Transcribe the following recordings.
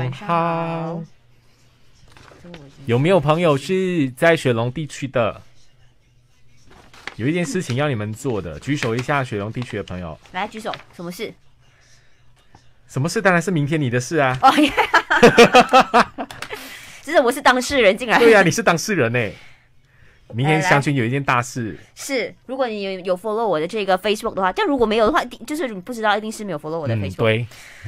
晚上好，有没有朋友是在雪龙地区的？有一件事情要你们做的，举手一下雪龙地区的朋友，来举手，什么事？什么事？当然是明天你的事啊！哦耶！只 是我是当事人，哈哈！对哈！哈哈！哈哈！哈哈！明天相信有一件大事。是，如果你有有 follow 我的这个 Facebook 的话，但如果没有的话，就是你不知道，一定是没有 follow 我的 Facebook。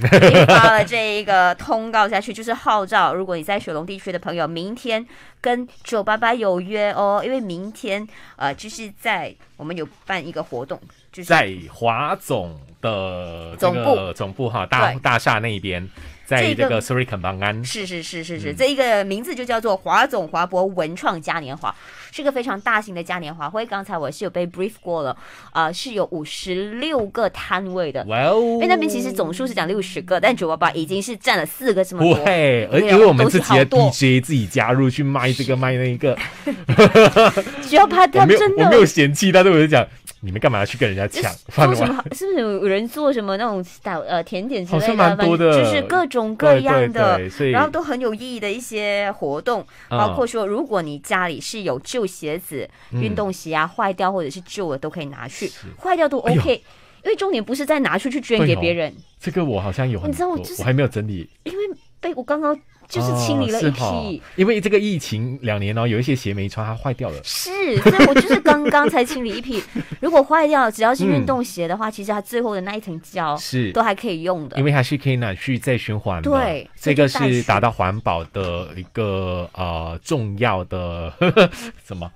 对，发了这一个通告下去，就是号召，如果你在雪龙地区的朋友，明天跟九八八有约哦，因为明天呃就是在我们有办一个活动，就是在华总的总部总部哈大大厦那一边，在这个 Sri k e m a g a n 是是是是是，这一个名字就叫做华总华博文创嘉年华。是个非常大型的嘉年华会，刚才我是有被 brief 过了，呃，是有五十六个摊位的。哇哦！因为那边其实总数是讲六十个，但主播八已经是占了四个这么多。对，而且我们自己的 DJ 自己加入去卖这个卖那一个，主要怕他真的我没有嫌弃他，对我就讲。你们干嘛要去跟人家抢？做什么？是不是有人做什么那种小呃甜点之类的？蛮多的，就是各种各样的，然后都很有意义的一些活动。包括说，如果你家里是有旧鞋子、运动鞋啊，坏掉或者是旧的，都可以拿去，坏掉都 OK。因为重点不是在拿出去捐给别人。这个我好像有，你知道我我还没有整理，因为被我刚刚。就是清理了一批，因为这个疫情两年哦，有一些鞋没穿，它坏掉了。是，所以我就是刚刚才清理一批。如果坏掉，只要是运动鞋的话，其实它最后的那一层胶是都还可以用的，因为它是可以拿去再循环。对，这个是达到环保的一个呃重要的 什么？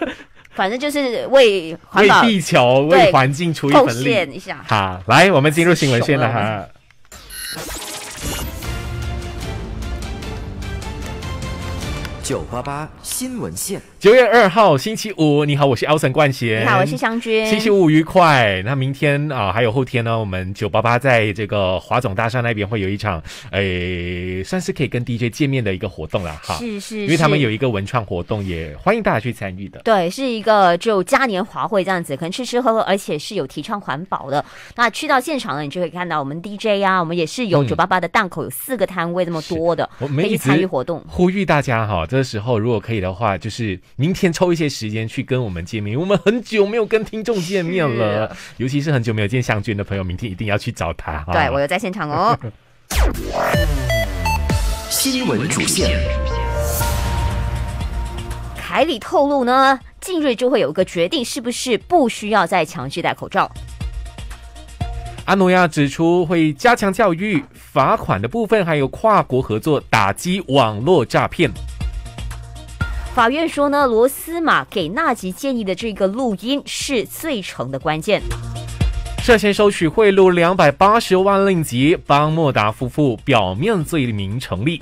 反正就是为环保地球、为环境出一份力一下。好，来，我们进入新闻线了哈。九八八新闻线。九月二号星期五，你好，我是 Alson 冠贤。你好，我是湘君。星期五愉快。那明天啊，还有后天呢，我们九八八在这个华总大厦那边会有一场，诶，算是可以跟 DJ 见面的一个活动了哈。是是，因为他们有一个文创活动，也欢迎大家去参与的。对，是一个就嘉年华会这样子，可能吃吃喝喝，而且是有提倡环保的。那去到现场呢，你就会看到我们 DJ 啊，我们也是有九八八的档口，有四个摊位这么多的，我们可以参与活动。呼吁大家哈，这个时候如果可以的话，就是。明天抽一些时间去跟我们见面，我们很久没有跟听众见面了，尤其是很久没有见湘君的朋友，明天一定要去找他。对我有在现场哦。新闻主线，凯里透露呢，近日就会有个决定，是不是不需要再强制戴口罩？阿努亚指出，会加强教育、罚款的部分，还有跨国合作打击网络诈骗。法院说呢，罗斯马给纳吉建议的这个录音是最成的关键。涉嫌收取贿赂两百八十万令吉，邦莫达夫妇表面罪名成立。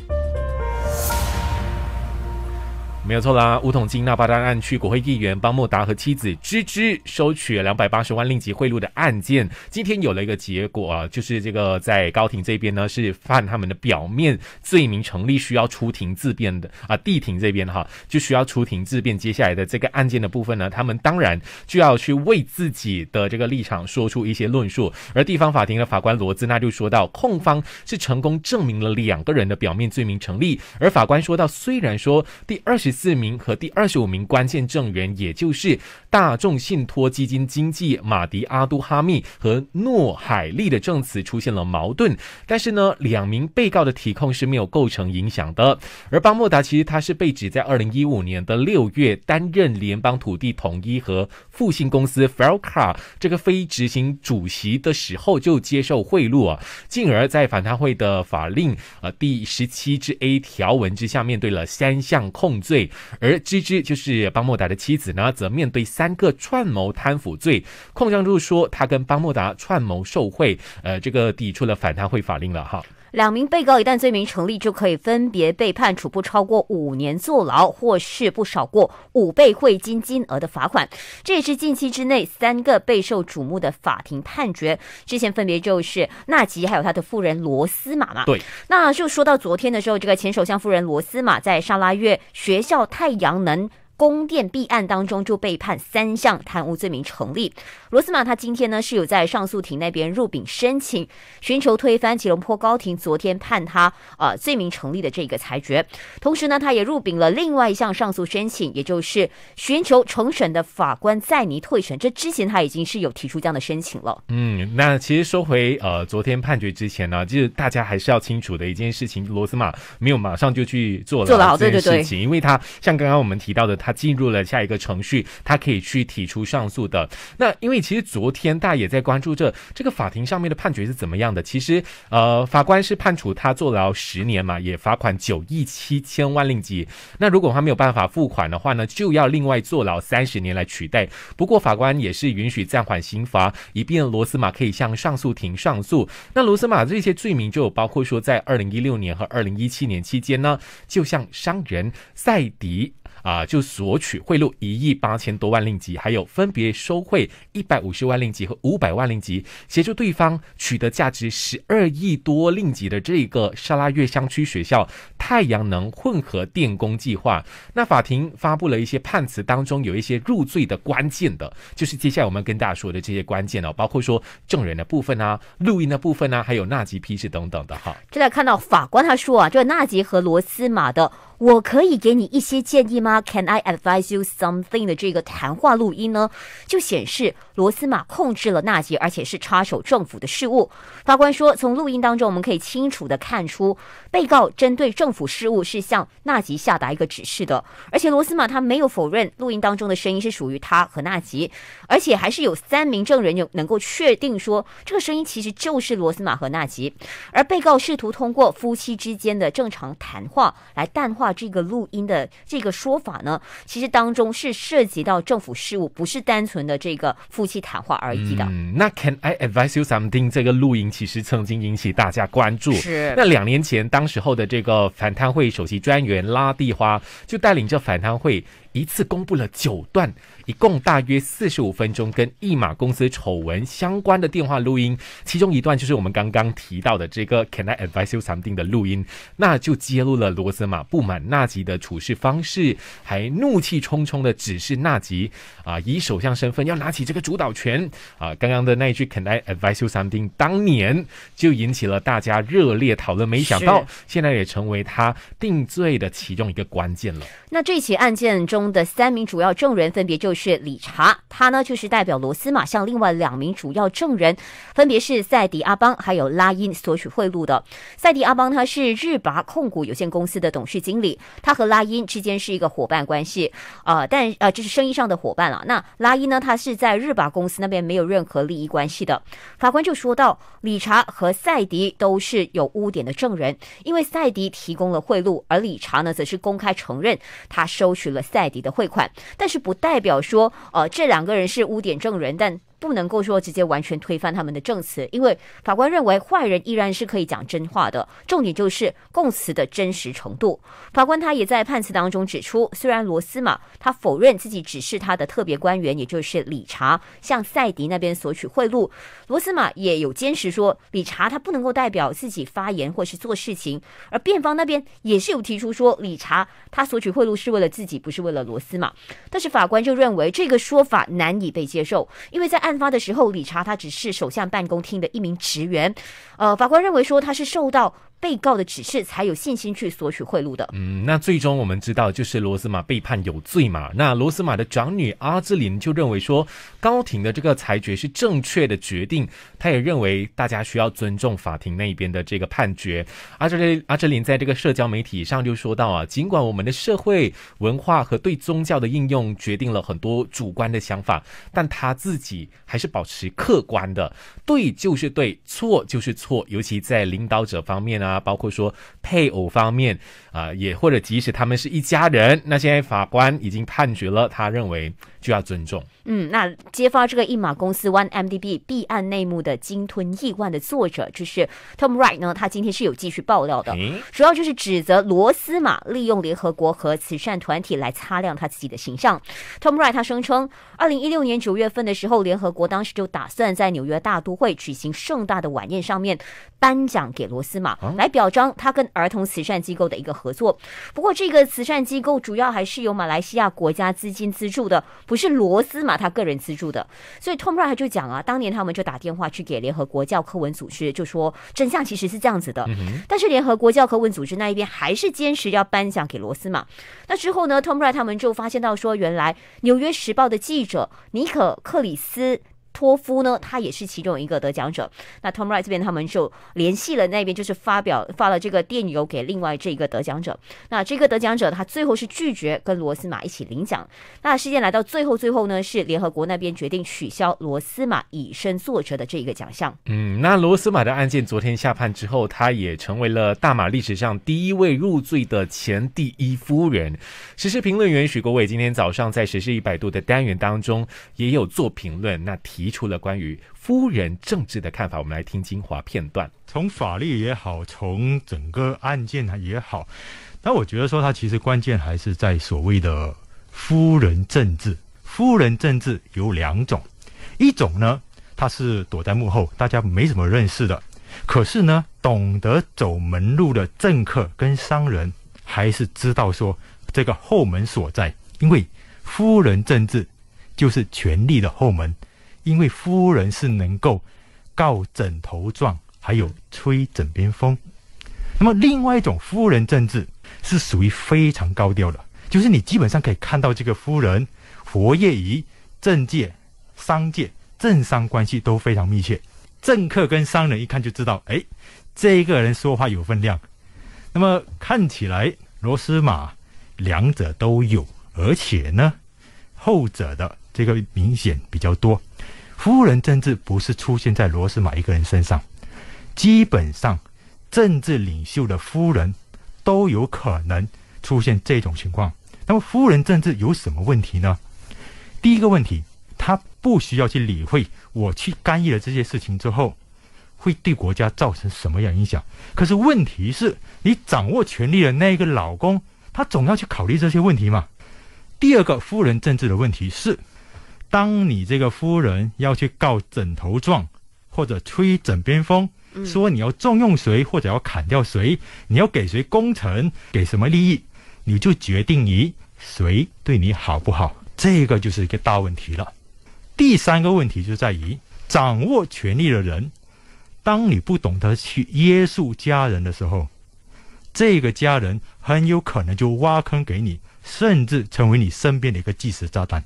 没有错啦，五桶金那巴丹案，区国会议员帮莫达和妻子芝芝收取两百八十万令吉贿赂的案件，今天有了一个结果啊，就是这个在高庭这边呢是犯他们的表面罪名成立，需要出庭自辩的啊，地庭这边哈就需要出庭自辩。接下来的这个案件的部分呢，他们当然就要去为自己的这个立场说出一些论述。而地方法庭的法官罗兹娜就说到，控方是成功证明了两个人的表面罪名成立，而法官说到，虽然说第二十。四名和第二十五名关键证人，也就是大众信托基金经济马迪阿都哈密和诺海利的证词出现了矛盾，但是呢，两名被告的提控是没有构成影响的。而巴莫达其实他是被指在二零一五年的六月担任联邦土地统一和复兴公司 FELCA 这个非执行主席的时候就接受贿赂啊，进而，在反贪会的法令呃第十七之 A 条文之下，面对了三项控罪。而芝芝就是邦莫达的妻子呢，则面对三个串谋贪腐罪。控方就是说，他跟邦莫达串谋受贿，呃，这个抵触了反贪会法令了哈。两名被告一旦罪名成立，就可以分别被判处不超过五年坐牢，或是不少过五倍汇金金额的罚款。这也是近期之内三个备受瞩目的法庭判决。之前分别就是纳吉还有他的夫人罗斯玛嘛。对，那就说到昨天的时候，这个前首相夫人罗斯玛在沙拉越学校太阳能。宫殿弊案当中就被判三项贪污罪名成立。罗斯玛他今天呢是有在上诉庭那边入禀申请，寻求推翻吉隆坡高庭昨天判他啊罪名成立的这个裁决。同时呢，他也入禀了另外一项上诉申请，也就是寻求重审的法官在尼退审。这之前他已经是有提出这样的申请了。嗯，那其实说回呃昨天判决之前呢，就是大家还是要清楚的一件事情，罗斯玛没有马上就去做了这件事情，因为他像刚刚我们提到的他。进入了下一个程序，他可以去提出上诉的。那因为其实昨天大家也在关注这这个法庭上面的判决是怎么样的。其实呃，法官是判处他坐牢十年嘛，也罚款九亿七千万令吉。那如果他没有办法付款的话呢，就要另外坐牢三十年来取代。不过法官也是允许暂缓刑罚，以便罗斯玛可以向上诉庭上诉。那罗斯玛这些罪名就包括说，在二零一六年和二零一七年期间呢，就向商人赛迪。啊，就索取贿赂一亿八千多万令吉，还有分别收贿一百五十万令吉和五百万令吉，协助对方取得价值十二亿多令吉的这一个沙拉越香区学校太阳能混合电工计划。那法庭发布了一些判词，当中有一些入罪的关键的，就是接下来我们跟大家说的这些关键哦，包括说证人的部分啊，录音的部分啊，还有纳吉批示等等的哈。这在看到法官他说啊，这纳吉和罗斯马的。我可以给你一些建议吗？Can I advise you something 的这个谈话录音呢，就显示罗斯玛控制了纳吉，而且是插手政府的事务。法官说，从录音当中我们可以清楚的看出。被告针对政府事务是向纳吉下达一个指示的，而且罗斯玛他没有否认录音当中的声音是属于他和纳吉，而且还是有三名证人有能够确定说这个声音其实就是罗斯玛和纳吉，而被告试图通过夫妻之间的正常谈话来淡化这个录音的这个说法呢，其实当中是涉及到政府事务，不是单纯的这个夫妻谈话而已的。那 Can I advise you something？这个录音其实曾经引起大家关注。是。那两年前当。当时候的这个反贪会首席专员拉蒂花就带领着反贪会。一次公布了九段，一共大约四十五分钟，跟一马公司丑闻相关的电话录音。其中一段就是我们刚刚提到的这个 “Can I advise you something” 的录音，那就揭露了罗斯马不满纳吉的处事方式，还怒气冲冲的指示纳吉啊，以首相身份要拿起这个主导权啊。刚刚的那一句 “Can I advise you something”，当年就引起了大家热烈讨论，没想到现在也成为他定罪的其中一个关键了。那这起案件中。中的三名主要证人分别就是理查，他呢就是代表罗斯玛向另外两名主要证人，分别是赛迪阿邦还有拉因索取贿赂的。赛迪阿邦他是日拔控股有限公司的董事经理，他和拉因之间是一个伙伴关系啊，但啊这是生意上的伙伴了。那拉因呢，他是在日拔公司那边没有任何利益关系的。法官就说到，理查和赛迪都是有污点的证人，因为赛迪提供了贿赂，而理查呢则是公开承认他收取了赛。底的汇款，但是不代表说，呃，这两个人是污点证人，但。不能够说直接完全推翻他们的证词，因为法官认为坏人依然是可以讲真话的。重点就是供词的真实程度。法官他也在判词当中指出，虽然罗斯玛他否认自己只是他的特别官员，也就是理查向赛迪那边索取贿赂，罗斯玛也有坚持说理查他不能够代表自己发言或是做事情。而辩方那边也是有提出说理查他索取贿赂是为了自己，不是为了罗斯玛。但是法官就认为这个说法难以被接受，因为在案。案发的时候，理查他只是首相办公厅的一名职员，呃，法官认为说他是受到。被告的指示才有信心去索取贿赂的。嗯，那最终我们知道，就是罗斯玛被判有罪嘛。那罗斯玛的长女阿芝琳就认为说，高庭的这个裁决是正确的决定，他也认为大家需要尊重法庭那边的这个判决。阿芝林阿芝琳在这个社交媒体上就说到啊，尽管我们的社会文化和对宗教的应用决定了很多主观的想法，但他自己还是保持客观的，对就是对，错就是错。尤其在领导者方面呢。啊，包括说配偶方面，啊，也或者即使他们是一家人，那现在法官已经判决了，他认为。就要尊重。嗯，那揭发这个一马公司 OneMDB 弊案内幕的、鲸吞亿万的作者就是 Tom Wright 呢？他今天是有继续爆料的，主要就是指责罗斯玛利用联合国和慈善团体来擦亮他自己的形象。Tom Wright 他声称，二零一六年九月份的时候，联合国当时就打算在纽约大都会举行盛大的晚宴，上面颁奖给罗斯玛，来表彰他跟儿童慈善机构的一个合作。不过，这个慈善机构主要还是由马来西亚国家资金资助的。不是罗斯嘛？他个人资助的，所以 Tom r h t 就讲啊，当年他们就打电话去给联合国教科文组织，就说真相其实是这样子的，但是联合国教科文组织那一边还是坚持要颁奖给罗斯嘛。那之后呢，Tom r h t 他们就发现到说，原来《纽约时报》的记者尼克克里斯。托夫呢，他也是其中一个得奖者。那 Tom Wright 这边，他们就联系了那边，就是发表发了这个电邮给另外这个得奖者。那这个得奖者他最后是拒绝跟罗斯玛一起领奖。那事件来到最后，最后呢，是联合国那边决定取消罗斯玛以身作则的这一个奖项。嗯，那罗斯玛的案件昨天下判之后，他也成为了大马历史上第一位入罪的前第一夫人。时事评论员许国伟今天早上在《时事一百度》的单元当中也有做评论。那提。提出了关于夫人政治的看法，我们来听精华片段。从法律也好，从整个案件也好，那我觉得说，它其实关键还是在所谓的夫人政治。夫人政治有两种，一种呢，它是躲在幕后，大家没怎么认识的；可是呢，懂得走门路的政客跟商人，还是知道说这个后门所在，因为夫人政治就是权力的后门。因为夫人是能够告枕头状，还有吹枕边风。那么，另外一种夫人政治是属于非常高调的，就是你基本上可以看到这个夫人活跃于政界、商界，政商关系都非常密切。政客跟商人一看就知道，哎，这个人说话有分量。那么，看起来罗斯马两者都有，而且呢，后者的。这个明显比较多，夫人政治不是出现在罗斯玛一个人身上，基本上政治领袖的夫人都有可能出现这种情况。那么，夫人政治有什么问题呢？第一个问题，他不需要去理会我去干预了这些事情之后会对国家造成什么样影响。可是问题是，你掌握权力的那一个老公，他总要去考虑这些问题嘛？第二个，夫人政治的问题是。当你这个夫人要去告枕头状，或者吹枕边风，说你要重用谁，或者要砍掉谁，你要给谁功臣，给什么利益，你就决定于谁对你好不好。这个就是一个大问题了。第三个问题就在于掌握权力的人，当你不懂得去约束家人的时候，这个家人很有可能就挖坑给你，甚至成为你身边的一个计时炸弹。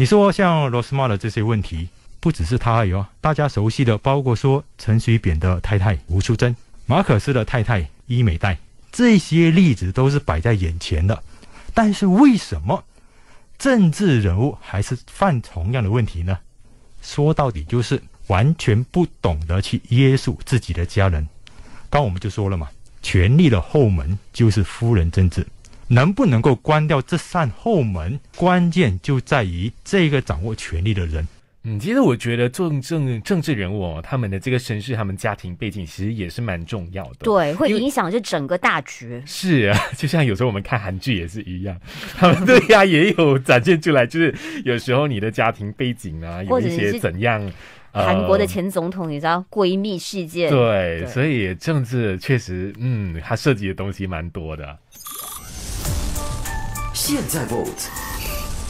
你说像罗斯玛的这些问题，不只是他有，大家熟悉的，包括说陈水扁的太太吴淑珍、马可斯的太太伊美黛，这些例子都是摆在眼前的。但是为什么政治人物还是犯同样的问题呢？说到底就是完全不懂得去约束自己的家人。刚我们就说了嘛，权力的后门就是夫人政治。能不能够关掉这扇后门？关键就在于这个掌握权力的人。嗯，其实我觉得政政政治人物，他们的这个身世、他们家庭背景，其实也是蛮重要的。对，会影响这整个大局。是啊，就像有时候我们看韩剧也是一样，他们对呀，也有展现出来，就是有时候你的家庭背景啊，有一些怎样。韩国的前总统你知道闺蜜事件？对，所以政治确实，嗯，它涉及的东西蛮多的。现在 vote。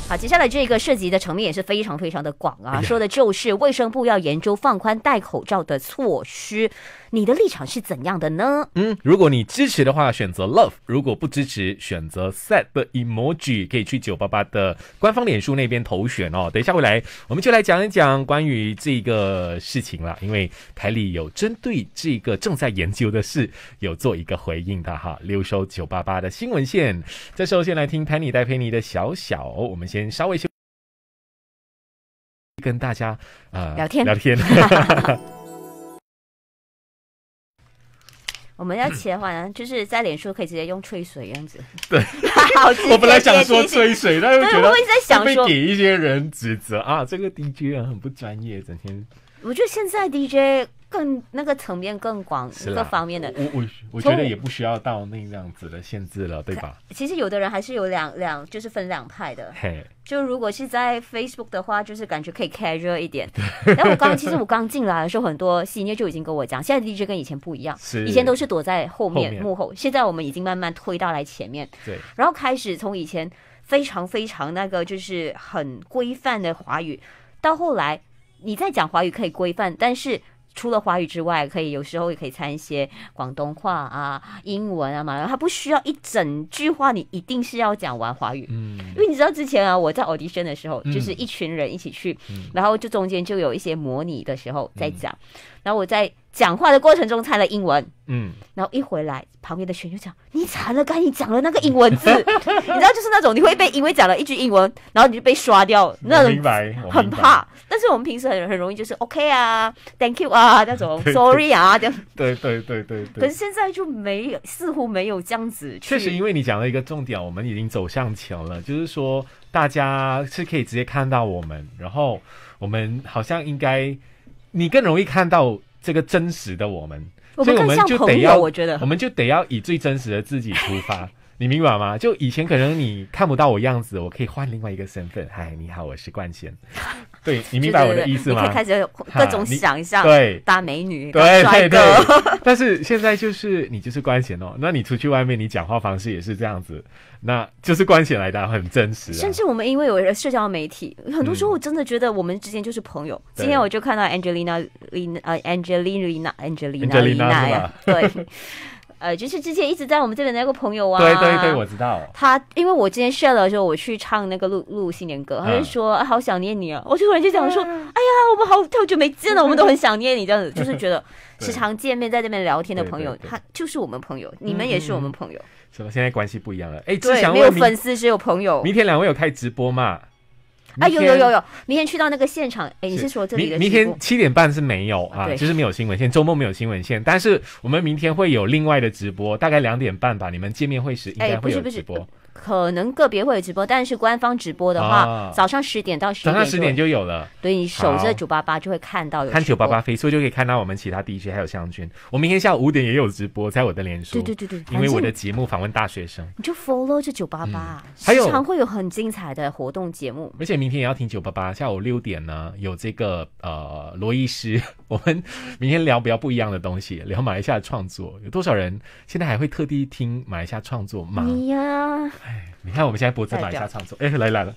好，接下来这个涉及的层面也是非常非常的广啊，说的就是卫生部要研究放宽戴口罩的措施。你的立场是怎样的呢？嗯，如果你支持的话，选择 love；如果不支持，选择 sad emoji。可以去九八八的官方脸书那边投选哦。等一下，回来我们就来讲一讲关于这个事情了，因为台里有针对这个正在研究的事有做一个回应的哈。留收九八八的新闻线，这时候先来听潘妮戴佩妮的小小，我们先稍微跟大家聊天聊天。我们要切换，就是在脸书可以直接用吹水这样子。对，我本来想说吹水，但是觉得，会一直在想说被一些人指责啊，这个 DJ 很不专业，整天。我觉得现在 DJ 更那个层面更广，各方面的。我我我觉得也不需要到那样子的限制了，对吧？其实有的人还是有两两，就是分两派的。嘿，就如果是在 Facebook 的话，就是感觉可以开热一点。然后我刚其实我刚进来的时候，很多新人就已经跟我讲，现在 DJ 跟以前不一样，是以前都是躲在后面幕后，现在我们已经慢慢推到来前面。对，然后开始从以前非常非常那个，就是很规范的华语，到后来。你在讲华语可以规范，但是除了华语之外，可以有时候也可以掺一些广东话啊、英文啊嘛。它不需要一整句话你一定是要讲完华语，嗯，因为你知道之前啊，我在奥迪轩的时候，就是一群人一起去，然后就中间就有一些模拟的时候在讲，然后我在。讲话的过程中猜了英文，嗯，然后一回来，旁边的学员讲你惨了，刚你讲了那个英文字，你知道，就是那种你会被因为讲了一句英文，然后你就被刷掉，那种明白，很怕。但是我们平时很很容易就是 OK 啊，Thank you 啊，那种 Sorry 啊，对对对对对。可是现在就没有，似乎没有这样子。确实，因为你讲了一个重点，我们已经走向前了，就是说大家是可以直接看到我们，然后我们好像应该你更容易看到。这个真实的我们，所以我们就得要，我觉得我们就得要以最真实的自己出发，你明白吗？就以前可能你看不到我样子，我可以换另外一个身份，嗨，你好，我是冠贤。对你明白我的意思吗？开始各种想象，对，大美女，对对对。但是现在就是你就是关贤哦，那你出去外面，你讲话方式也是这样子，那就是关贤来的，很真实。甚至我们因为有社交媒体，很多时候我真的觉得我们之间就是朋友。今天我就看到 Angelina Lin，呃，Angelina Angelina l i n a 对。呃，就是之前一直在我们这边那个朋友啊，对对对，我知道。他因为我之前 share 的时候，我去唱那个录录新年歌，他就说好想念你啊。我突然就讲说，哎呀，我们好太久没见了，我们都很想念你。这样子就是觉得 时常见面在这边聊天的朋友，他就是我们朋友，你们也是我们朋友。什么？现在关系不一样了。哎，只想问，没有粉丝只有朋友。明天两位有开直播吗？啊，有有有有，明天去到那个现场，哎，你是说这里的明明天七点半是没有啊？就是没有新闻线，周末没有新闻线，但是我们明天会有另外的直播，大概两点半吧，你们见面会时应该会有直播。可能个别会有直播，但是官方直播的话，早上十点到十，早上十点就有了。对你守着九八八就会看到有。看九八八飞速就可以看到我们其他地区还有湘军。我明天下午五点也有直播在我的脸书。对对对对，因为我的节目访问大学生。你就 follow 这九八八，时常会有很精彩的活动节目。而且明天也要听九八八，下午六点呢有这个呃罗医师。我们明天聊比较不一样的东西，聊马来西亚创作，有多少人现在还会特地听马来西亚创作吗？你呀，哎，你看我们现在播在马来西亚创作，哎，来来了。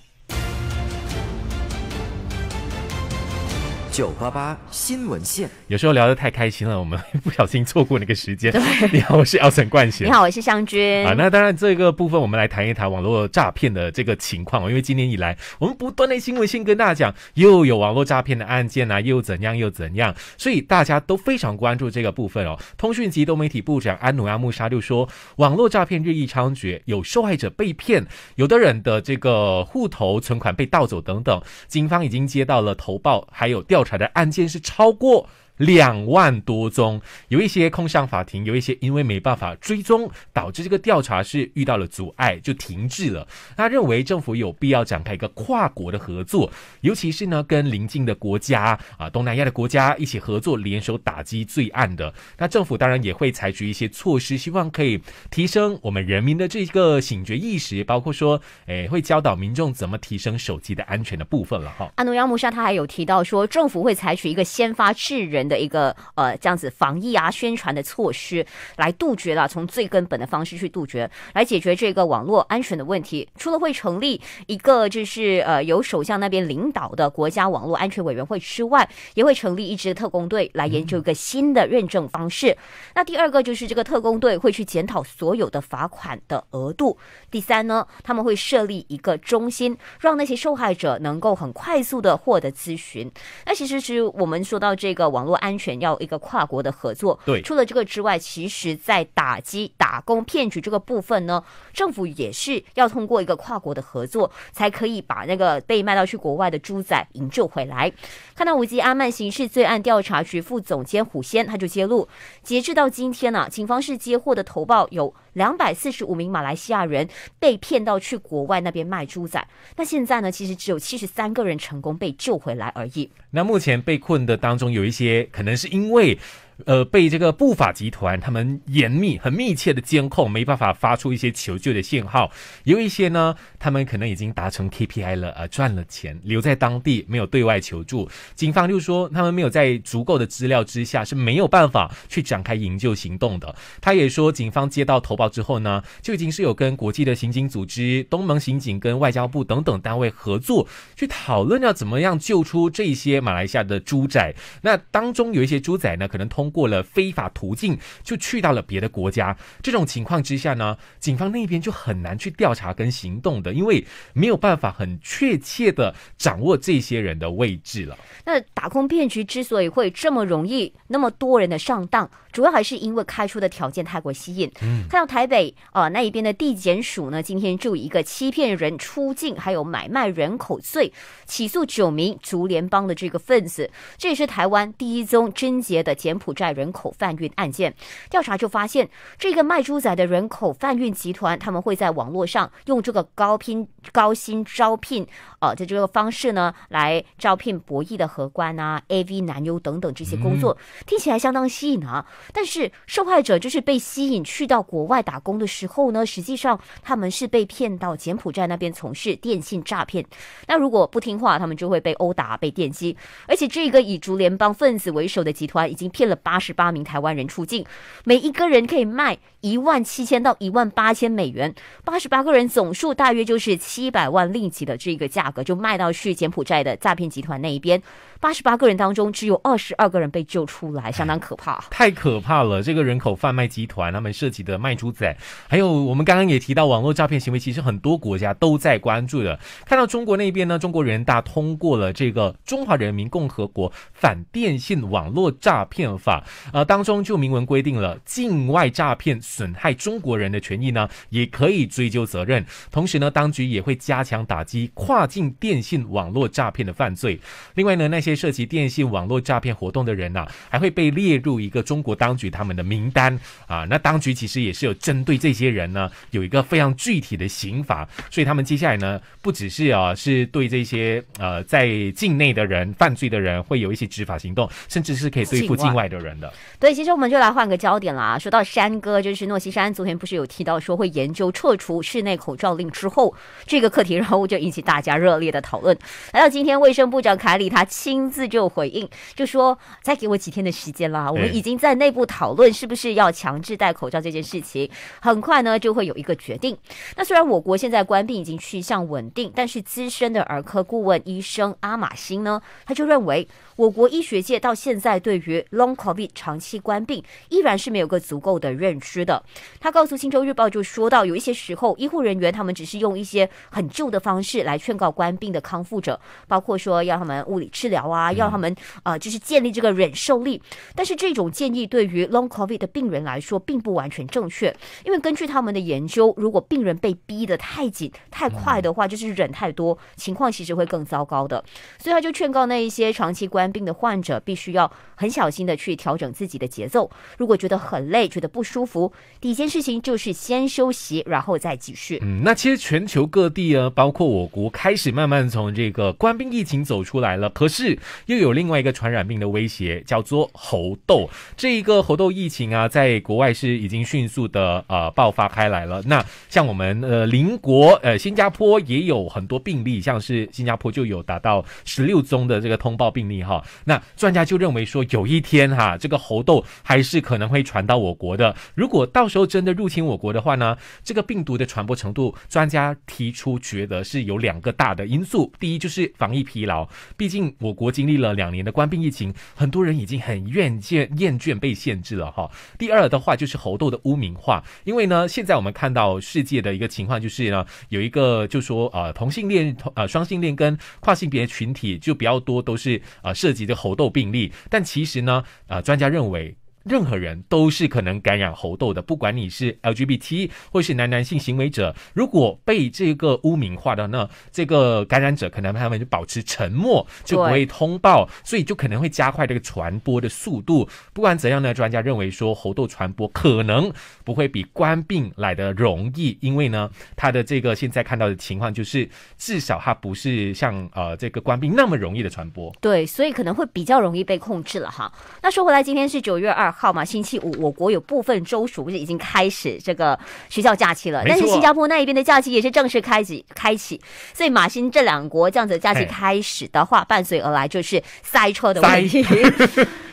九八八新闻线，有时候聊得太开心了，我们 不小心错过那个时间。你好，我是姚晨冠贤。你好，我是湘军。啊，那当然，这个部分我们来谈一谈网络诈骗的这个情况，因为今年以来，我们不断的新闻线跟大家讲，又有网络诈骗的案件啊，又怎样又怎样，所以大家都非常关注这个部分哦。通讯及多媒体部长安努亚穆沙就说，网络诈骗日益猖獗，有受害者被骗，有的人的这个户头存款被盗走等等，警方已经接到了投报，还有调。调查的案件是超过。两万多宗，有一些空向法庭，有一些因为没办法追踪，导致这个调查是遇到了阻碍就停滞了。他认为政府有必要展开一个跨国的合作，尤其是呢跟邻近的国家啊，东南亚的国家一起合作，联手打击罪案的。那政府当然也会采取一些措施，希望可以提升我们人民的这个警觉意识，包括说，诶会教导民众怎么提升手机的安全的部分了哈。安努亚穆沙他还有提到说，政府会采取一个先发制人。的一个呃，这样子防疫啊宣传的措施，来杜绝了从最根本的方式去杜绝，来解决这个网络安全的问题。除了会成立一个就是呃由首相那边领导的国家网络安全委员会之外，也会成立一支特工队来研究一个新的认证方式。那第二个就是这个特工队会去检讨所有的罚款的额度。第三呢，他们会设立一个中心，让那些受害者能够很快速的获得咨询。那其实是我们说到这个网络。不安全，要一个跨国的合作。对，除了这个之外，其实，在打击打工骗局这个部分呢，政府也是要通过一个跨国的合作，才可以把那个被卖到去国外的猪仔营救回来。看到无极阿曼刑事罪案调查局副总监虎仙，他就揭露，截至到今天呢，警方是接获的投报有两百四十五名马来西亚人被骗到去国外那边卖猪仔，那现在呢，其实只有七十三个人成功被救回来而已。那目前被困的当中，有一些可能是因为。呃，被这个不法集团他们严密、很密切的监控，没办法发出一些求救的信号。有一些呢，他们可能已经达成 KPI 了，呃，赚了钱，留在当地，没有对外求助。警方就说，他们没有在足够的资料之下是没有办法去展开营救行动的。他也说，警方接到投报之后呢，就已经是有跟国际的刑警组织、东盟刑警跟外交部等等单位合作，去讨论要怎么样救出这些马来西亚的猪仔。那当中有一些猪仔呢，可能通。过了非法途径就去到了别的国家，这种情况之下呢，警方那边就很难去调查跟行动的，因为没有办法很确切的掌握这些人的位置了。那打空骗局之所以会这么容易，那么多人的上当，主要还是因为开出的条件太过吸引。看到台北啊那一边的地检署呢，今天就一个欺骗人出境，还有买卖人口罪起诉九名足联帮的这个分子，这也是台湾第一宗贞洁的柬埔寨。在人口贩运案件调查就发现，这个卖猪仔的人口贩运集团，他们会在网络上用这个高拼高薪招聘，啊，在这个方式呢来招聘博弈的荷官啊、AV 男优等等这些工作，听起来相当吸引啊。但是受害者就是被吸引去到国外打工的时候呢，实际上他们是被骗到柬埔寨那边从事电信诈骗。那如果不听话，他们就会被殴打、被电击。而且这个以竹联帮分子为首的集团，已经骗了。八十八名台湾人出境，每一个人可以卖一万七千到一万八千美元，八十八个人总数大约就是七百万令吉的这个价格，就卖到去柬埔寨的诈骗集团那一边。八十八个人当中，只有二十二个人被救出来，相当可怕。太可怕了！这个人口贩卖集团他们涉及的卖猪仔，还有我们刚刚也提到网络诈骗行为，其实很多国家都在关注的。看到中国那边呢，中国人大通过了这个《中华人民共和国反电信网络诈骗法》。啊，呃，当中就明文规定了，境外诈骗损害中国人的权益呢，也可以追究责任。同时呢，当局也会加强打击跨境电信网络诈骗的犯罪。另外呢，那些涉及电信网络诈骗活动的人呐，还会被列入一个中国当局他们的名单。啊，那当局其实也是有针对这些人呢，有一个非常具体的刑法。所以他们接下来呢，不只是啊，是对这些呃在境内的人犯罪的人会有一些执法行动，甚至是可以对付境外的。人的，对，其实我们就来换个焦点啦。说到山哥，就是诺西山，昨天不是有提到说会研究撤除室内口罩令之后这个课题，然后就引起大家热烈的讨论。来到今天，卫生部长凯里他亲自就回应，就说再给我几天的时间啦。我们已经在内部讨论是不是要强制戴口罩这件事情，很快呢就会有一个决定。那虽然我国现在官兵已经趋向稳定，但是资深的儿科顾问医生阿马辛呢，他就认为我国医学界到现在对于 long。长期官病，依然是没有个足够的认知的。他告诉《新州日报》就说到，有一些时候医护人员他们只是用一些很旧的方式来劝告官病的康复者，包括说要他们物理治疗啊，要他们呃就是建立这个忍受力。但是这种建议对于 long covid 的病人来说并不完全正确，因为根据他们的研究，如果病人被逼得太紧、太快的话，就是忍太多，情况其实会更糟糕的。所以他就劝告那一些长期官病的患者，必须要很小心的去。调整自己的节奏，如果觉得很累、觉得不舒服，第一件事情就是先休息，然后再继续。嗯，那其实全球各地啊，包括我国，开始慢慢从这个官兵疫情走出来了，可是又有另外一个传染病的威胁，叫做猴痘。这一个猴痘疫情啊，在国外是已经迅速的呃爆发开来了。那像我们呃邻国呃新加坡也有很多病例，像是新加坡就有达到十六宗的这个通报病例哈。那专家就认为说，有一天哈。这个猴痘还是可能会传到我国的。如果到时候真的入侵我国的话呢，这个病毒的传播程度，专家提出觉得是有两个大的因素。第一就是防疫疲劳，毕竟我国经历了两年的冠病疫情，很多人已经很厌倦厌倦被限制了哈。第二的话就是猴痘的污名化，因为呢，现在我们看到世界的一个情况就是呢，有一个就说呃同性恋、呃双性恋跟跨性别群体就比较多，都是呃涉及的猴痘病例。但其实呢，呃专家认为。任何人都是可能感染猴痘的，不管你是 LGBT 或是男男性行为者，如果被这个污名化的，那这个感染者可能他们就保持沉默，就不会通报，所以就可能会加快这个传播的速度。不管怎样呢，专家认为说猴痘传播可能不会比官病来的容易，因为呢，他的这个现在看到的情况就是至少它不是像呃这个官病那么容易的传播。对，所以可能会比较容易被控制了哈。那说回来，今天是九月二。号嘛，星期五，我国有部分州属已经开始这个学校假期了，但是新加坡那一边的假期也是正式开启开启，所以马新这两国这样子的假期开始的话，伴随而来就是塞车的问题。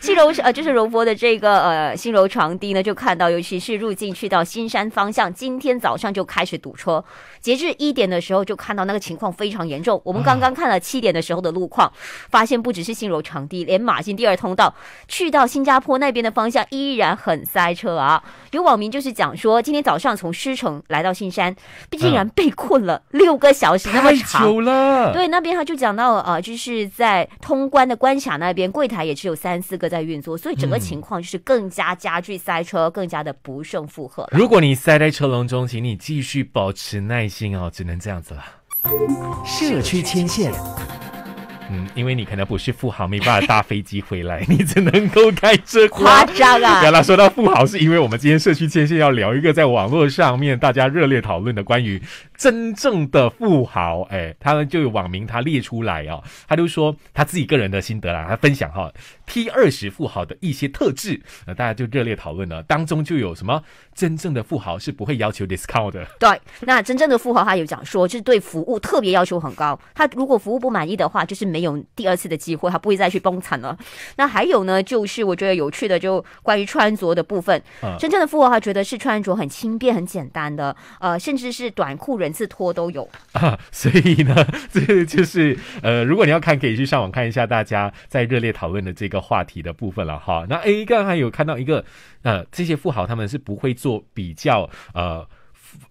新柔 呃，就是柔佛的这个呃新柔床地呢，就看到，尤其是入境去到新山方向，今天早上就开始堵车，截至一点的时候就看到那个情况非常严重。我们刚刚看了七点的时候的路况，发现不只是新柔场地，连马新第二通道去到新加坡那边的方。像依然很塞车啊！有网民就是讲说，今天早上从狮城来到新山，竟然被困了六个小时，那太久了。对，那边他就讲到啊，就是在通关的关卡那边，柜台也只有三四个在运作，所以整个情况就是更加加剧塞车，更加的不胜负荷。如果你塞在车笼中，请你继续保持耐心哦，只能这样子了。社区牵线。嗯，因为你可能不是富豪，没办法搭飞机回来，你只能够开车。夸张啊！刚刚说到富豪，是因为我们今天社区牵线要聊一个在网络上面大家热烈讨论的关于。真正的富豪，哎，他们就有网名，他列出来哦，他都说他自己个人的心得啦，他分享哈，T 二十富豪的一些特质，呃，大家就热烈讨论了。当中就有什么真正的富豪是不会要求 discount 的，对，那真正的富豪他有讲说，就是对服务特别要求很高，他如果服务不满意的话，就是没有第二次的机会，他不会再去崩惨了。那还有呢，就是我觉得有趣的就关于穿着的部分，真正的富豪他觉得是穿着很轻便、很简单的，呃，甚至是短裤人。每次拖都有啊，所以呢，这就是呃，如果你要看，可以去上网看一下大家在热烈讨论的这个话题的部分了哈。那 A 刚才有看到一个呃，这些富豪他们是不会做比较呃，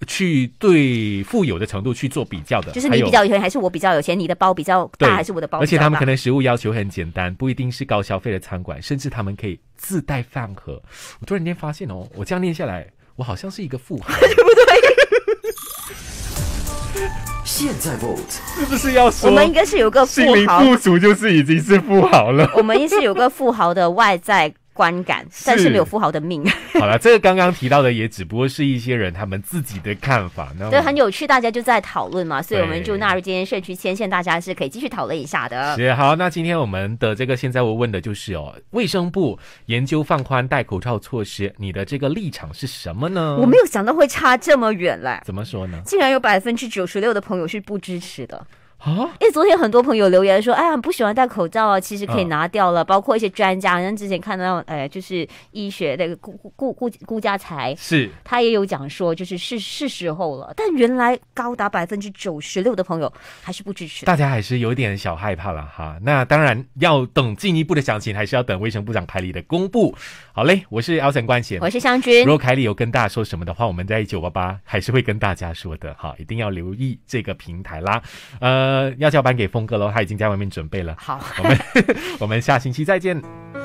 去对富有的程度去做比较的，就是你比较有钱还是我比较有钱？你的包比较大还是我的包？而且他们可能食物要求很简单，不一定是高消费的餐馆，甚至他们可以自带饭盒。我突然间发现哦，我这样念下来，我好像是一个富豪。现在 vote 是不是要说？我们应该是有个富灵富足，就是已经是富豪了。我们应该是有个富豪的外在。观感，但是没有富豪的命。好了，这个刚刚提到的也只不过是一些人他们自己的看法。那对很有趣，大家就在讨论嘛，所以我们就纳入今天社区牵线，大家是可以继续讨论一下的。是好，那今天我们的这个现在我问的就是哦，卫生部研究放宽戴口罩措施，你的这个立场是什么呢？我没有想到会差这么远嘞。怎么说呢？竟然有百分之九十六的朋友是不支持的。啊！因为昨天很多朋友留言说，哎呀，不喜欢戴口罩，啊，其实可以拿掉了。包括一些专家，像之前看到，哎，就是医学的顾顾顾顾顾家才是，他也有讲说，就是是是时候了。但原来高达百分之九十六的朋友还是不支持，大家还是有点小害怕了哈。那当然要等进一步的详情，还是要等卫生部长凯里的公布。好嘞，我是 Elson 关杰，我是湘君。如果凯里有跟大家说什么的话，我们在九八八还是会跟大家说的哈，一定要留意这个平台啦。呃。呃，要交班给峰哥了，他已经在外面准备了。好，我们 我们下星期再见。